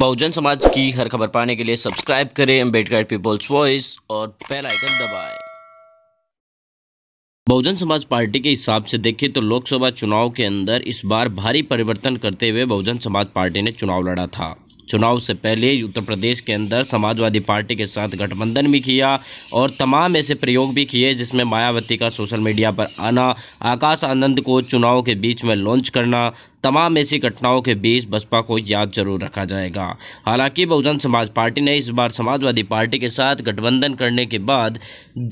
बहुजन समाज की हर खबर पाने के लिए सब्सक्राइब करें अम्बेडकर पीपल्स वॉइस और बेल आइकन दबाएं। बहुजन समाज पार्टी के हिसाब से देखें तो लोकसभा चुनाव के अंदर इस बार भारी परिवर्तन करते हुए बहुजन समाज पार्टी ने चुनाव लड़ा था चुनाव से पहले उत्तर प्रदेश के अंदर समाजवादी पार्टी के साथ गठबंधन भी किया और तमाम ऐसे प्रयोग भी किए जिसमें मायावती का सोशल मीडिया पर आना आकाश आनंद को चुनाव के बीच में लॉन्च करना तमाम ऐसी घटनाओं के बीच बसपा को याद जरूर रखा जाएगा हालांकि बहुजन समाज पार्टी ने इस बार समाजवादी पार्टी के साथ गठबंधन करने के बाद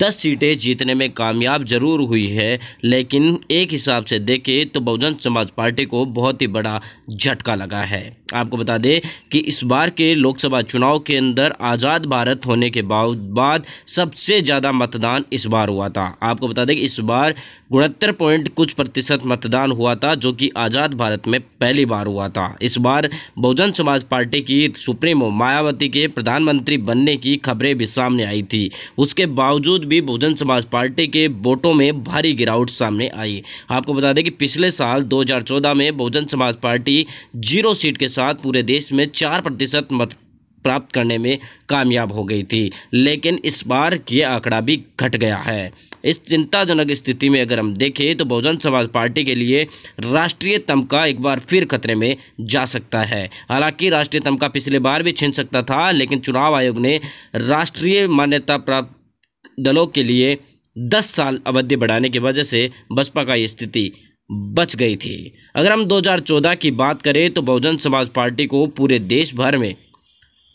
10 सीटें जीतने में कामयाब जरूर हुई है लेकिन एक हिसाब से देखें तो बहुजन समाज पार्टी को बहुत ही बड़ा झटका लगा है आपको बता दें कि इस बार के लोकसभा चुनाव के अंदर आज़ाद भारत होने के बाद सबसे ज़्यादा मतदान इस बार हुआ था आपको बता दें कि इस बार उनहत्तर पॉइंट कुछ प्रतिशत मतदान हुआ था जो कि आज़ाद भारत भारत में पहली बार हुआ था इस बार बहुजन समाज पार्टी की सुप्रीमो मायावती के प्रधानमंत्री बनने की खबरें भी सामने आई थी उसके बावजूद भी बहुजन समाज पार्टी के वोटों में भारी गिरावट सामने आई आपको बता दें कि पिछले साल 2014 में बहुजन समाज पार्टी जीरो सीट के साथ पूरे देश में चार प्रतिशत मत प्राप्त करने में कामयाब हो गई थी लेकिन इस बार ये आंकड़ा भी घट गया है इस चिंताजनक स्थिति में अगर हम देखें तो बहुजन समाज पार्टी के लिए राष्ट्रीय तमका एक बार फिर खतरे में जा सकता है हालांकि राष्ट्रीय तमका पिछले बार भी छीन सकता था लेकिन चुनाव आयोग ने राष्ट्रीय मान्यता प्राप्त दलों के लिए दस साल अवधि बढ़ाने की वजह से बसपा का ये स्थिति बच गई थी अगर हम 2014 की बात करें तो बहुजन समाज पार्टी को पूरे देश भर में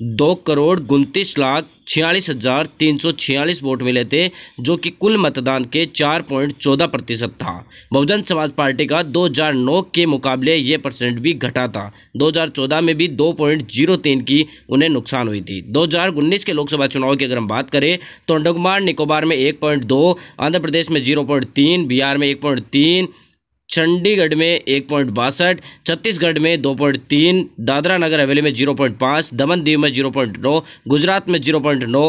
दो करोड़ उनतीस लाख छियालीस हज़ार तीन सौ छियालीस वोट मिले थे जो कि कुल मतदान के चार पॉइंट चौदह प्रतिशत था बहुजन समाज पार्टी का 2009 के मुकाबले ये परसेंट भी घटा था 2014 में भी दो पॉइंट जीरो तीन की उन्हें नुकसान हुई थी 2019 के लोकसभा चुनाव की अगर हम बात करें तो अंडकुमार निकोबार में एक पॉइंट दो आंध्र प्रदेश में जीरो पॉइंट तीन बिहार में एक पॉइंट तीन चंडीगढ़ में एक पॉइंट बासठ छत्तीसगढ़ में दो पॉइंट तीन दादरा नगर हवेली में जीरो पॉइंट पाँच दमन दीव में जीरो पॉइंट नौ गुजरात में जीरो पॉइंट नौ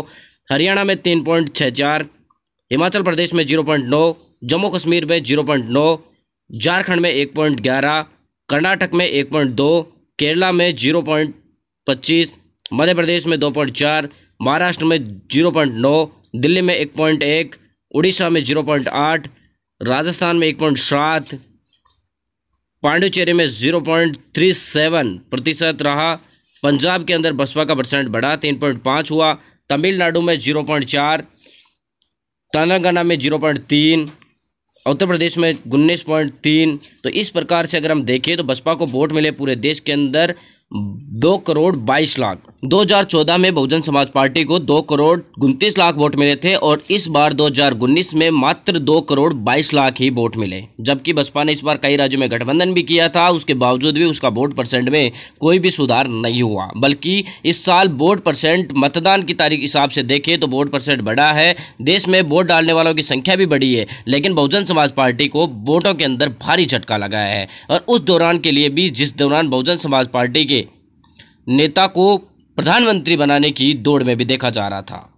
हरियाणा में तीन पॉइंट छः चार हिमाचल प्रदेश में जीरो पॉइंट नौ जम्मू कश्मीर में जीरो पॉइंट नौ झारखंड में एक पॉइंट ग्यारह कर्नाटक में एक पॉइंट दो केरला में जीरो पॉइंट पच्चीस मध्य प्रदेश में दो पॉइंट चार महाराष्ट्र में जीरो पॉइंट नौ दिल्ली में एक पॉइंट एक उड़ीसा में जीरो पॉइंट आठ राजस्थान में एक पॉइंट सात पांडुचेरी में जीरो पॉइंट थ्री सेवन प्रतिशत रहा पंजाब के अंदर बसपा का परसेंट बढ़ा तीन पॉइंट पाँच हुआ तमिलनाडु में जीरो पॉइंट चार तेलंगाना में जीरो पॉइंट तीन उत्तर प्रदेश में उन्नीस पॉइंट तीन तो इस प्रकार से अगर हम देखें तो बसपा को वोट मिले पूरे देश के अंदर दो करोड़ बाईस लाख 2014 में बहुजन समाज पार्टी को दो करोड़ उनतीस लाख वोट मिले थे और इस बार 2019 में मात्र दो करोड़ बाईस लाख ही वोट मिले जबकि बसपा ने इस बार कई राज्यों में गठबंधन भी किया था उसके बावजूद भी उसका वोट परसेंट में कोई भी सुधार नहीं हुआ बल्कि इस साल वोट परसेंट मतदान की तारीख हिसाब से देखे तो वोट परसेंट बढ़ा है देश में वोट डालने वालों की संख्या भी बढ़ी है लेकिन बहुजन समाज पार्टी को वोटों के अंदर भारी झटका लगाया है और उस दौरान के लिए भी जिस दौरान बहुजन समाज पार्टी के नेता को प्रधानमंत्री बनाने की दौड़ में भी देखा जा रहा था